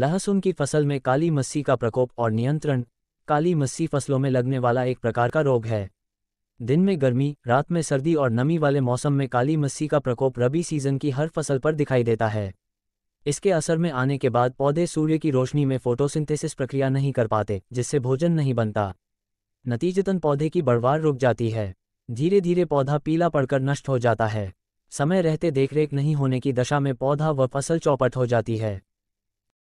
लहसुन की फसल में काली मस्सी का प्रकोप और नियंत्रण काली मस्सी फसलों में लगने वाला एक प्रकार का रोग है दिन में गर्मी रात में सर्दी और नमी वाले मौसम में काली मस्सी का प्रकोप रबी सीजन की हर फसल पर दिखाई देता है इसके असर में आने के बाद पौधे सूर्य की रोशनी में फोटोसिंथेसिस प्रक्रिया नहीं कर पाते जिससे भोजन नहीं बनता नतीजतन पौधे की बढ़वार रुक जाती है धीरे धीरे पौधा पीला पड़कर नष्ट हो जाता है समय रहते देखरेख नहीं होने की दशा में पौधा व फसल चौपट हो जाती है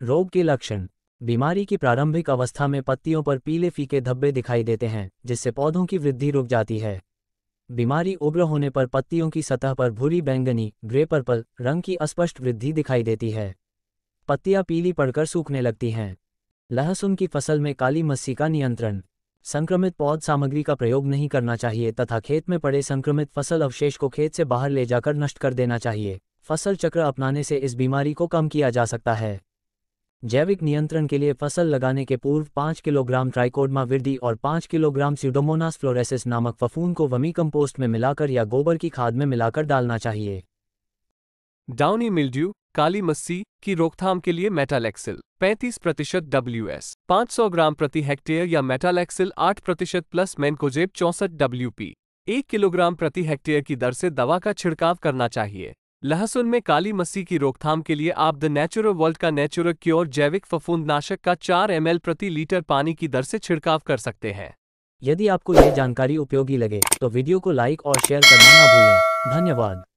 रोग के लक्षण बीमारी की प्रारंभिक अवस्था में पत्तियों पर पीले फीके धब्बे दिखाई देते हैं जिससे पौधों की वृद्धि रुक जाती है बीमारी उग्र होने पर पत्तियों की सतह पर भूरी बैंगनी ग्रे पर्पल रंग की अस्पष्ट वृद्धि दिखाई देती है पत्तियां पीली पड़कर सूखने लगती हैं लहसुन की फसल में काली मस्सी का नियंत्रण संक्रमित पौध सामग्री का प्रयोग नहीं करना चाहिए तथा खेत में पड़े संक्रमित फसल अवशेष को खेत से बाहर ले जाकर नष्ट कर देना चाहिए फसल चक्र अपनाने से इस बीमारी को कम किया जा सकता है जैविक नियंत्रण के लिए फसल लगाने के पूर्व पाँच किलोग्राम ट्राइकोडमा वृद्धि और पांच किलोग्राम सीडोमोनास फ्लोरेसिस नामक फफून को वमी कंपोस्ट में मिलाकर या गोबर की खाद में मिलाकर डालना चाहिए डाउनी मिल्ड्यू काली मस्सी की रोकथाम के लिए मेटालेक्सिल 35 प्रतिशत डब्ल्यू एस पाँच सौ ग्राम प्रति हेक्टेयर या मेटालेक्सिल 8 प्रतिशत प्लस मैनकोजेब चौंसठ डब्ल्यू पी एक किलोग्राम प्रति हेक्टेयर की दर से दवा का छिड़काव करना चाहिए लहसुन में काली मस्सी की रोकथाम के लिए आप द नेचुरल वर्ल्ड का नेचुरल क्योर जैविक फफूंदनाशक का 4 एम प्रति लीटर पानी की दर से छिड़काव कर सकते हैं यदि आपको ये जानकारी उपयोगी लगे तो वीडियो को लाइक और शेयर करना ना भूलें धन्यवाद